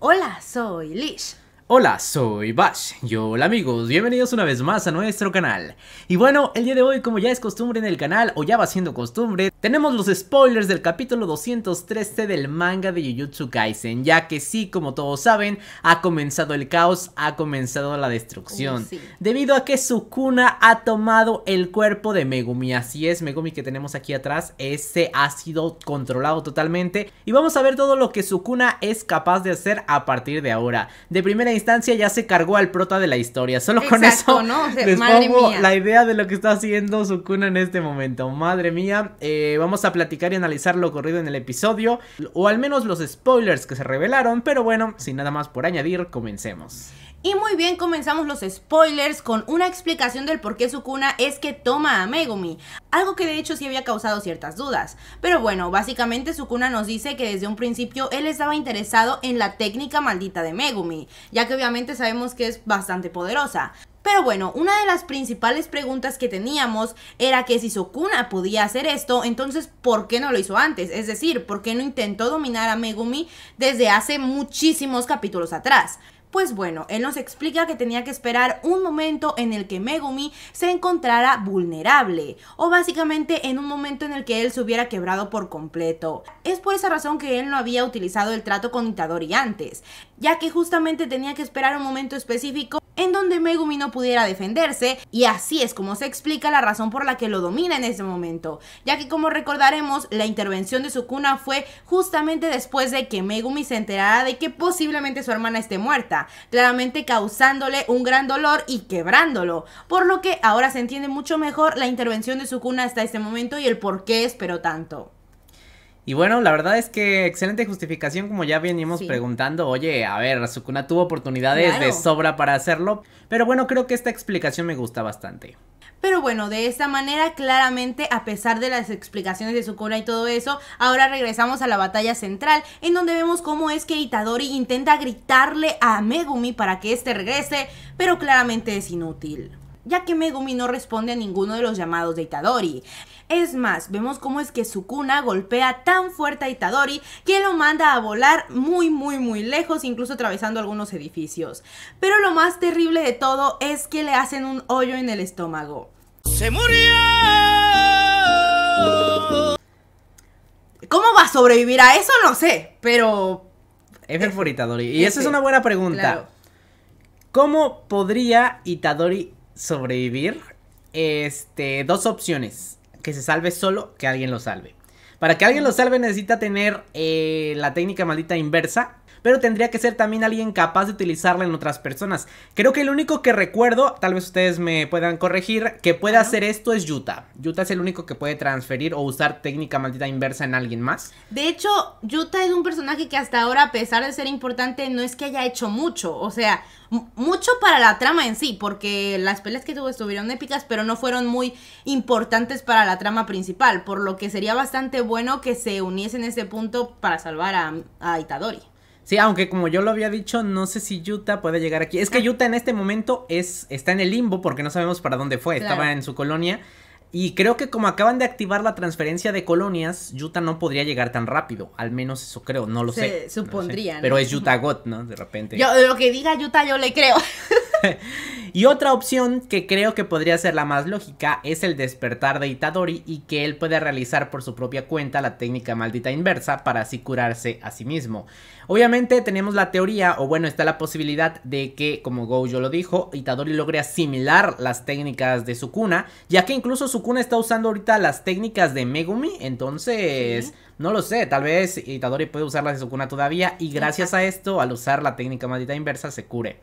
Hola, soy Lish. Hola, soy Bash. Y hola amigos, bienvenidos una vez más a nuestro canal. Y bueno, el día de hoy, como ya es costumbre en el canal, o ya va siendo costumbre, tenemos los spoilers del capítulo 213 del manga de Jujutsu Kaisen, ya que sí, como todos saben, ha comenzado el caos, ha comenzado la destrucción, debido a que Sukuna ha tomado el cuerpo de Megumi, así es, Megumi que tenemos aquí atrás, ese ha sido controlado totalmente, y vamos a ver todo lo que Sukuna es capaz de hacer a partir de ahora. De primera instancia ya se cargó al prota de la historia. Solo con eso ¿no? la idea de lo que está haciendo Sukuna en este momento. Madre mía, eh, vamos a platicar y analizar lo ocurrido en el episodio, o al menos los spoilers que se revelaron, pero bueno, sin nada más por añadir, comencemos. Y muy bien, comenzamos los spoilers con una explicación del por qué Sukuna es que toma a Megumi, algo que de hecho sí había causado ciertas dudas. Pero bueno, básicamente Sukuna nos dice que desde un principio él estaba interesado en la técnica maldita de Megumi, ya que obviamente sabemos que es bastante poderosa. Pero bueno, una de las principales preguntas que teníamos era que si Sukuna podía hacer esto, entonces ¿por qué no lo hizo antes? Es decir, ¿por qué no intentó dominar a Megumi desde hace muchísimos capítulos atrás? Pues bueno, él nos explica que tenía que esperar un momento en el que Megumi se encontrara vulnerable, o básicamente en un momento en el que él se hubiera quebrado por completo. Es por esa razón que él no había utilizado el trato con Itadori antes, ya que justamente tenía que esperar un momento específico en donde Megumi no pudiera defenderse y así es como se explica la razón por la que lo domina en ese momento, ya que como recordaremos la intervención de Sukuna fue justamente después de que Megumi se enterara de que posiblemente su hermana esté muerta, claramente causándole un gran dolor y quebrándolo, por lo que ahora se entiende mucho mejor la intervención de Sukuna hasta este momento y el por qué esperó tanto. Y bueno, la verdad es que excelente justificación, como ya venimos preguntando. Oye, a ver, Sukuna tuvo oportunidades de sobra para hacerlo, pero bueno, creo que esta explicación me gusta bastante. Pero bueno, de esta manera, claramente, a pesar de las explicaciones de Sukuna y todo eso, ahora regresamos a la batalla central, en donde vemos cómo es que Itadori intenta gritarle a Megumi para que éste regrese, pero claramente es inútil ya que Megumi no responde a ninguno de los llamados de Itadori. Es más, vemos cómo es que Sukuna golpea tan fuerte a Itadori que lo manda a volar muy muy muy lejos, incluso atravesando algunos edificios. Pero lo más terrible de todo es que le hacen un hoyo en el estómago. ¡Se murió! ¿Cómo va a sobrevivir a eso? No sé, pero... F for Itadori. Y esa es una buena pregunta. Claro. ¿Cómo podría Itadori sobrevivir? Este, dos opciones que se salve solo que alguien lo salve. Para que alguien lo salve necesita tener eh, la técnica maldita inversa pero tendría que ser también alguien capaz de utilizarla en otras personas. Creo que el único que recuerdo, tal vez ustedes me puedan corregir, que puede hacer esto es Yuta. Yuta es el único que puede transferir o usar técnica maldita inversa en alguien más. De hecho, Yuta es un personaje que hasta ahora, a pesar de ser importante, no es que haya hecho mucho. O sea, mucho para la trama en sí, porque las peleas que tuvo estuvieron épicas, pero no fueron muy importantes para la trama principal, por lo que sería bastante bueno que se uniesen en ese punto para salvar a Itadori. Sí, aunque como yo lo había dicho, no sé si Yuta puede llegar aquí. Es que ah. Yuta en este momento es, está en el limbo porque no sabemos para dónde fue. Estaba en su colonia. Y creo que como acaban de activar la transferencia de colonias, Yuta no podría llegar tan rápido. Al menos eso creo, no lo sé. Supondría. Pero es Yuta God, ¿no? De repente. Yo, lo que diga Yuta yo le creo. y otra opción que creo que podría ser la más lógica es el despertar de Itadori y que él pueda realizar por su propia cuenta la técnica maldita inversa para así curarse a sí mismo. Obviamente tenemos la teoría, o bueno, está la posibilidad de que, como Gojo lo dijo, Itadori logre asimilar las técnicas de Sukuna, ya que incluso Sukuna está usando ahorita las técnicas de Megumi, entonces... No lo sé, tal vez Itadori puede usar las de Sukuna todavía y gracias a esto, al usar la técnica maldita inversa, se cure.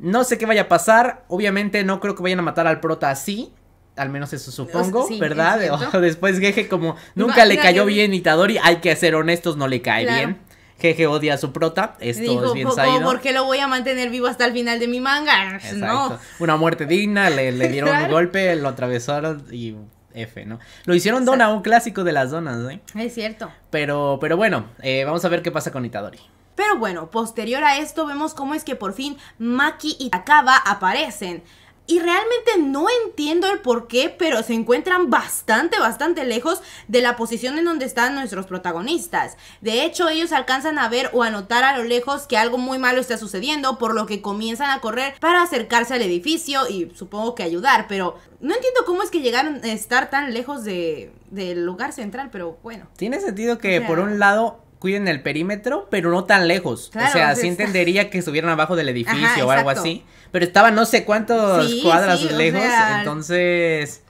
No sé qué vaya a pasar. Obviamente no creo que vayan a matar al prota así. Al menos eso supongo, ¿verdad? después Jeje como nunca le cayó bien Itadori. Hay que ser honestos, no le cae bien. Jeje odia a su prota. Esto es bien sabido. ¿Por qué lo voy a mantener vivo hasta el final de mi manga? No. Una muerte digna, le, dieron un golpe, lo atravesaron y F, ¿no? Lo hicieron dona, un clásico de las donas, ¿eh? Es cierto. Pero, pero bueno, eh, vamos a ver qué pasa con Itadori. Pero bueno, posterior a esto vemos cómo es que por fin Maki y Takaba aparecen. Y realmente no entiendo el por qué, pero se encuentran bastante, bastante lejos de la posición en donde están nuestros protagonistas. De hecho, ellos alcanzan a ver o a notar a lo lejos que algo muy malo está sucediendo, por lo que comienzan a correr para acercarse al edificio y supongo que ayudar, pero no entiendo cómo es que llegaron a estar tan lejos de, del lugar central, pero bueno. Tiene sentido que por un lado cuiden el perímetro, pero no tan lejos. o sea, sí entendería que estuvieran abajo del edificio o algo así. Pero estaban no sé cuántos cuadras lejos. Entonces.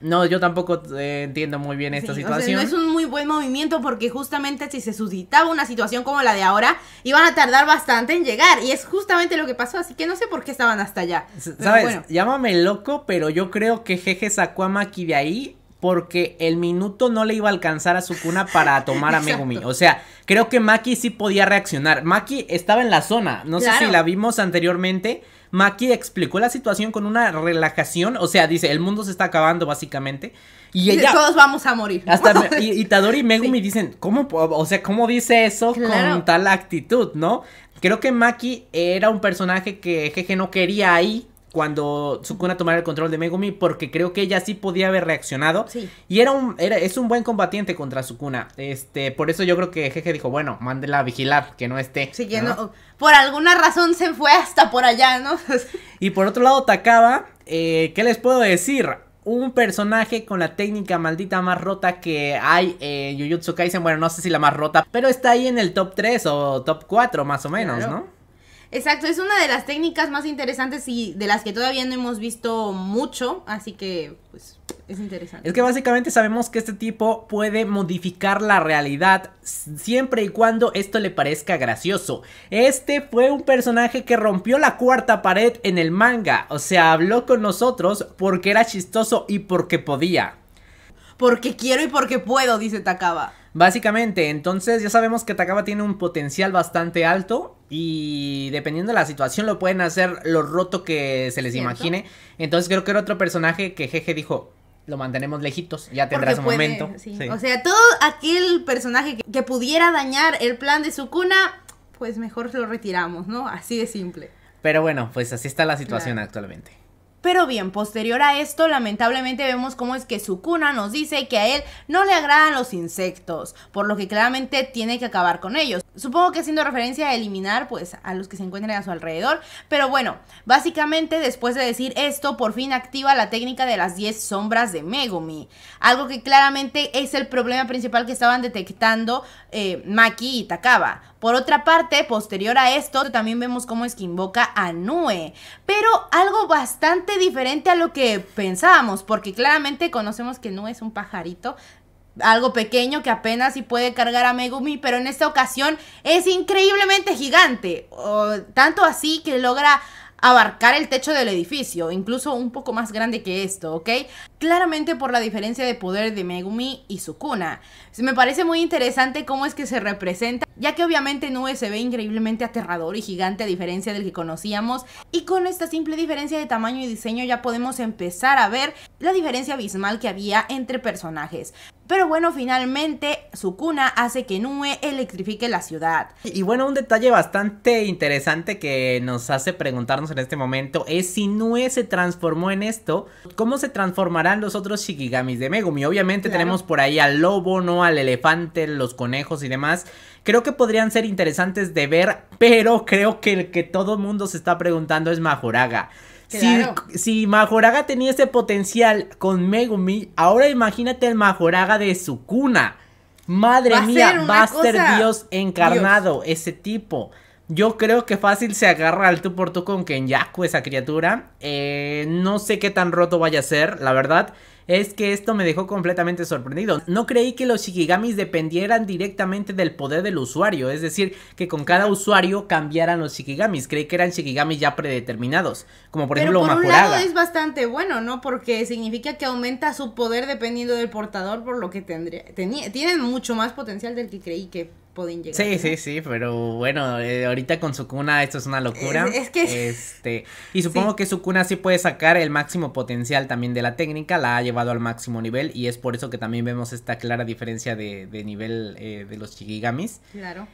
No, yo tampoco eh, entiendo muy bien esta situación. no es un muy buen movimiento porque justamente si se suscitaba una situación como la de ahora, iban a tardar bastante en llegar. Y es justamente lo que pasó, así que no sé por qué estaban hasta allá. ¿Sabes? Llámame loco, pero yo creo que Jeje sacó a Maki de ahí porque el minuto no le iba a alcanzar a su cuna para tomar a Megumi. O sea, creo que Maki sí podía reaccionar. Maki estaba en la zona, no sé si la vimos anteriormente. Maki explicó la situación con una relajación, o sea, dice, el mundo se está acabando básicamente. Y ella, todos vamos a morir. Hasta y, Tadori y Megumi dicen, ¿cómo, o sea, cómo dice eso con tal actitud, no? Creo que Maki era un personaje que Jeje no quería ahí, cuando Sukuna tomara el control de Megumi porque creo que ella sí podía haber reaccionado. Y era un, era, es un buen combatiente contra Sukuna. Este, por eso yo creo que Jeje dijo, bueno, mándela a vigilar, que no esté. Sí, que ¿no? por alguna razón se fue hasta por allá, ¿no? y por otro lado, Takaba, eh, ¿qué les puedo decir? un personaje con la técnica maldita más rota que hay en Jujutsu Kaisen. Bueno, no sé si la más rota, pero está ahí en el top 3 o top 4 más o menos, ¿no? Exacto, es una de las técnicas más interesantes y de las que todavía no hemos visto mucho, así que pues es interesante. Es que básicamente sabemos que este tipo puede modificar la realidad siempre y cuando esto le parezca gracioso. Este fue un personaje que rompió la cuarta pared en el manga, o sea, habló con nosotros porque era chistoso y porque podía. Porque quiero y porque puedo, dice Takaba. Básicamente, entonces ya sabemos que Takaba tiene un potencial bastante alto y dependiendo de la situación lo pueden hacer lo roto que se les imagine. Entonces creo que era otro personaje que Jeje dijo, lo mantenemos lejitos, ya tendrás un momento. O sea, todo aquel personaje que, pudiera dañar el plan de su cuna, pues mejor lo retiramos, ¿no? Así de simple. Pero bueno, pues así está la situación actualmente. Pero bien, posterior a esto, lamentablemente vemos cómo es que Sukuna nos dice que a él no le agradan los insectos, por lo que claramente tiene que acabar con ellos. Supongo que haciendo referencia a eliminar pues a los que se encuentren a su alrededor, pero bueno, básicamente después de decir esto, por fin activa la técnica de las 10 sombras de Megumi, algo que claramente es el problema principal que estaban detectando eh, Maki y Takaba. Por otra parte, posterior a esto, también vemos cómo es que invoca a Nue, pero algo bastante diferente a lo que pensábamos, porque claramente conocemos que Nue es un pajarito, algo pequeño que apenas si puede cargar a Megumi, pero en esta ocasión es increíblemente gigante, tanto así que logra abarcar el techo del edificio, incluso un poco más grande que esto, ¿ok? claramente por la diferencia de poder de Megumi y Sukuna. Me parece muy interesante cómo es que se representa, ya que obviamente Nue se ve increíblemente aterrador y gigante a diferencia del que conocíamos, y con esta simple diferencia de tamaño y diseño ya podemos empezar a ver la diferencia abismal que había entre personajes. Pero bueno, finalmente Sukuna hace que Nue electrifique la ciudad. Y bueno, un detalle bastante interesante que nos hace preguntarnos en este momento es si Nue se transformó en esto, ¿cómo se transformará los otros Shikigamis de Megumi. Obviamente tenemos por ahí al lobo, ¿no? Al elefante, los conejos y demás. Creo que podrían ser interesantes de ver, pero creo que el que todo el mundo se está preguntando es Majoraga. Si, si Majoraga tenía ese potencial con Megumi, ahora imagínate el Majoraga de su cuna. Madre mía, va Dios encarnado, ese tipo. Yo creo que fácil se agarra al tú por tú con Kenyaku esa criatura. Eh, no sé qué tan roto vaya a ser, la verdad. Es que esto me dejó completamente sorprendido. No creí que los Shikigamis dependieran directamente del poder del usuario. Es decir, que con cada usuario cambiaran los Shikigamis. Creí que eran Shikigamis ya predeterminados. Como por Pero por un lado es bastante bueno, ¿no? Porque significa que aumenta su poder dependiendo del portador, por lo que tendría, tienen mucho más potencial del que creí que Sí, sí, sí, pero bueno, eh, ahorita con su cuna esto es una locura. Es, que... Este, y supongo que su cuna sí puede sacar el máximo potencial también de la técnica, la ha llevado al máximo nivel y es por eso que también vemos esta clara diferencia de, nivel eh, de los Shigigamis. Claro.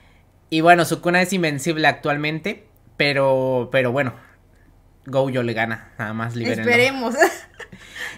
Y bueno, su cuna es invencible actualmente, pero, pero bueno, Gojo le gana, nada más Esperemos.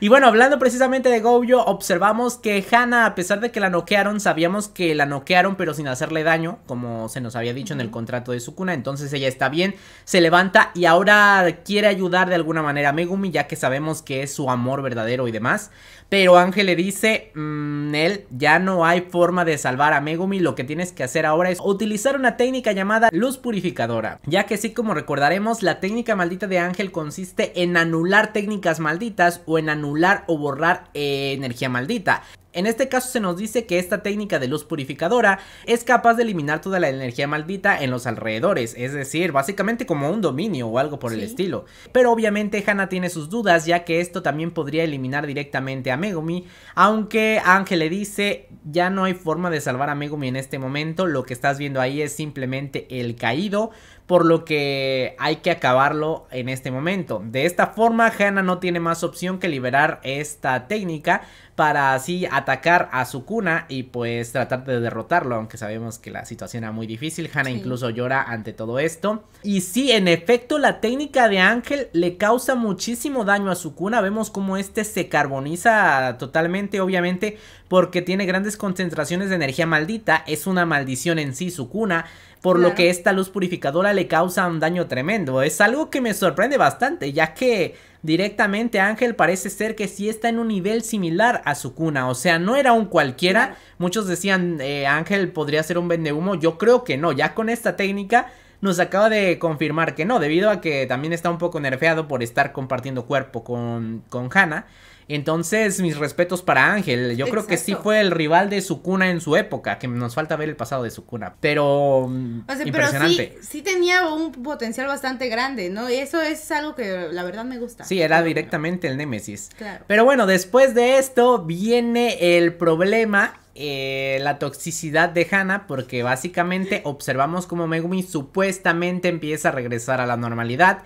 Y bueno, hablando precisamente de Gojo, observamos que Hana, a pesar de que la noquearon, sabíamos que la noquearon pero sin hacerle daño, como se nos había dicho en el contrato de Sukuna, entonces ella está bien, se levanta y ahora quiere ayudar de alguna manera a Megumi, ya que sabemos que es su amor verdadero y demás, pero Ángel le dice, él, mm, ya no hay forma de salvar a Megumi, lo que tienes que hacer ahora es utilizar una técnica llamada luz purificadora, ya que sí como recordaremos, la técnica maldita de Ángel consiste en anular técnicas malditas o en anular o borrar eh, energía maldita. En este caso se nos dice que esta técnica de luz purificadora es capaz de eliminar toda la energía maldita en los alrededores, es decir, básicamente como un dominio o algo por el estilo. Pero obviamente Hannah tiene sus dudas ya que esto también podría eliminar directamente a Megumi, aunque Ángel le dice ya no hay forma de salvar a Megumi en este momento, lo que estás viendo ahí es simplemente el caído, por lo que hay que acabarlo en este momento. De esta forma Hannah no tiene más opción que liberar esta técnica, para así atacar a su cuna. y pues tratar de derrotarlo, aunque sabemos que la situación era muy difícil. Hannah incluso llora ante todo esto. Y sí, en efecto, la técnica de Ángel le causa muchísimo daño a su cuna Vemos cómo este se carboniza totalmente, obviamente porque tiene grandes concentraciones de energía maldita, es una maldición en sí su cuna, por lo que esta luz purificadora le causa un daño tremendo. Es algo que me sorprende bastante, ya que directamente Ángel parece ser que sí está en un nivel similar a su cuna, o sea, no era un cualquiera. Muchos decían, eh, Ángel podría ser un vendehumo, yo creo que no, ya con esta técnica nos acaba de confirmar que no, debido a que también está un poco nerfeado por estar compartiendo cuerpo con, con Hannah. Entonces, mis respetos para Ángel. Yo creo que sí fue el rival de Sukuna en su época, que nos falta ver el pasado de Sukuna. Pero. Mm, pero sí, sí, tenía un potencial bastante grande, ¿no? Y eso es algo que la verdad me gusta. Sí, era directamente el Némesis. Claro. Pero bueno, después de esto viene el problema eh, la toxicidad de Hannah porque básicamente observamos como Megumi supuestamente empieza a regresar a la normalidad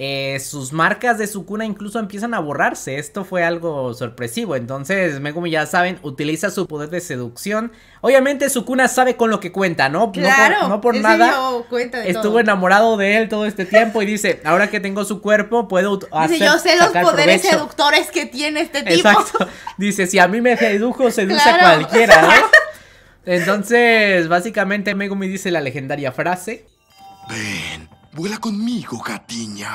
eh, sus marcas de su cuna incluso empiezan a borrarse. Esto fue algo sorpresivo. Entonces, Megumi, ya saben, utiliza su poder de seducción. Obviamente, su cuna sabe con lo que cuenta, ¿no? Claro, no por, nada. Estuvo enamorado de él todo este tiempo y dice: Ahora que tengo su cuerpo, puedo. Dice: Yo sé los poderes seductores que tiene este tipo. Dice: Si a mí me sedujo, seduce a cualquiera, Entonces, básicamente, Megumi dice la legendaria frase: Ven Vuela conmigo, gatiña.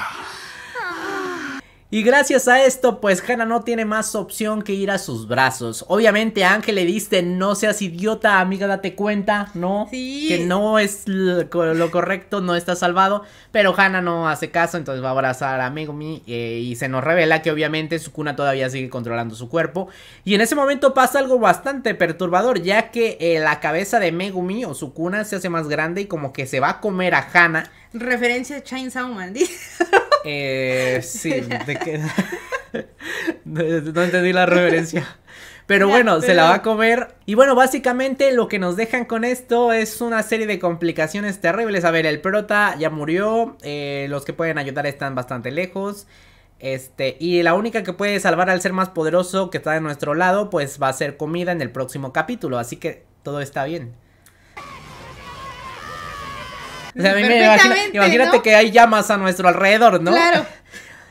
Y gracias a esto, pues Hannah no tiene más opción que ir a sus brazos. Obviamente, Ángel le diste, no seas idiota, amiga, date cuenta, ¿no? Sí. Que no es lo correcto, no está salvado. Pero Hannah no hace caso, entonces va a abrazar a Megumi eh, y se nos revela que obviamente Sukuna todavía sigue controlando su cuerpo. Y en ese momento pasa algo bastante perturbador, ya que eh, la cabeza de Megumi o Sukuna se hace más grande y como que se va a comer a Hannah. Referencia a Chainsaw Man. Eh, sí, de no entendí la reverencia. Pero bueno, se la va a comer. Y bueno, básicamente lo que nos dejan con esto es una serie de complicaciones terribles. A ver, el prota ya murió. Eh, los que pueden ayudar están bastante lejos. Este, y la única que puede salvar al ser más poderoso que está de nuestro lado, pues va a ser comida en el próximo capítulo. Así que todo está bien imagínate que hay llamas a nuestro alrededor, ¿no? Claro.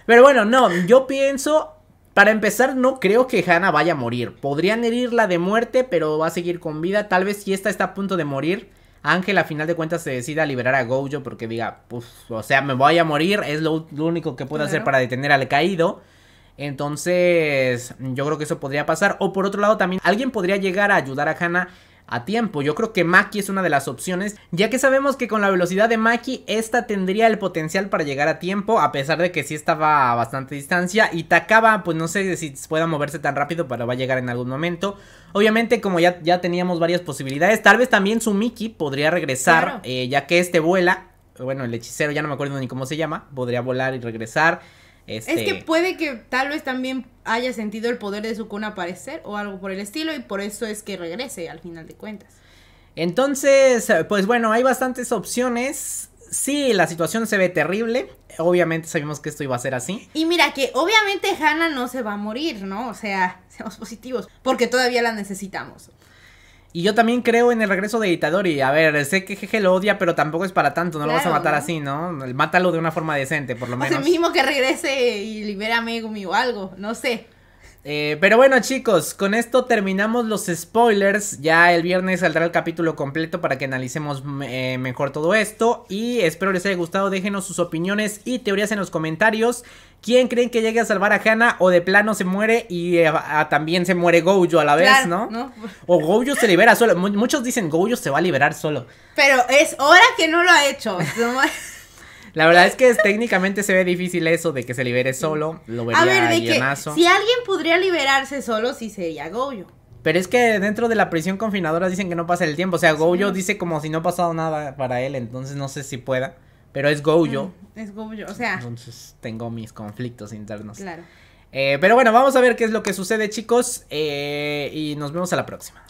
Pero bueno, no, yo pienso, para empezar, no creo que Hannah vaya a morir. Podrían herirla de muerte, pero va a seguir con vida. Tal vez si esta está a punto de morir, Ángel a final de cuentas se decida a liberar a Gojo porque diga, pues, o sea, me voy a morir, es lo, único que puedo hacer para detener al caído. Entonces, yo creo que eso podría pasar. O por otro lado, también alguien podría llegar a ayudar a Hannah a tiempo. Yo creo que Maki es una de las opciones, ya que sabemos que con la velocidad de Maki, esta tendría el potencial para llegar a tiempo, a pesar de que sí estaba a bastante distancia. Y Takaba, pues no sé si pueda moverse tan rápido, pero va a llegar en algún momento. Obviamente, como ya, ya teníamos varias posibilidades, tal vez también su Miki podría regresar, eh, ya que este vuela. Bueno, el hechicero, ya no me acuerdo ni cómo se llama, podría volar y regresar. Es que este, puede que tal vez también haya sentido el poder de su cuna aparecer o algo por el estilo y por eso es que regrese al final de cuentas. Entonces, eh, pues bueno, hay bastantes opciones. Sí, la situación se ve terrible. Obviamente sabemos que esto iba a ser así. Y mira que obviamente Hannah no se va a morir, ¿no? O sea, seamos positivos, porque todavía la necesitamos. Y yo también creo en el regreso de Itadori. A ver, sé que Jeje lo odia, pero tampoco es para tanto. No lo vas a matar así, ¿no? Mátalo de una forma decente, por lo menos. O mismo que regrese y libera a Megumi o algo. No sé. Eh, pero bueno chicos, con esto terminamos los spoilers. Ya el viernes saldrá el capítulo completo para que analicemos eh, mejor todo esto. Y espero les haya gustado, déjenos sus opiniones y teorías en los comentarios. ¿Quién creen que llegue a salvar a Hannah o de plano se muere y eh, ah, también se muere Gojo a la vez, ¿no? O Gojo se libera solo. muchos dicen Gojo se va a liberar solo. Pero es hora que no lo ha hecho. La verdad es que técnicamente se ve difícil eso de que se libere solo. Lo vería a ver, de que, si alguien podría liberarse solo, si sería Goyo. Pero es que dentro de la prisión confinadora dicen que no pasa el tiempo. O sea, Goyo dice como si no ha pasado nada para él, entonces no sé si pueda. Pero es Goyo. Mm, es Goyo, o sea. Entonces tengo mis conflictos internos. Claro. Eh, pero bueno, vamos a ver qué es lo que sucede, chicos. Eh, y nos vemos a la próxima.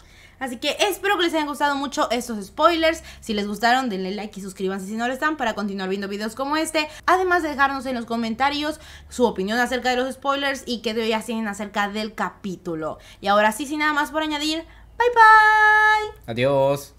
Así que espero que les hayan gustado mucho estos spoilers. Si les gustaron, denle like y suscríbanse si no lo están para continuar viendo videos como este. Además dejarnos en los comentarios su opinión acerca de los spoilers y qué teorías tienen acerca del capítulo. Y ahora sí, sin nada más por añadir, bye bye. Adiós.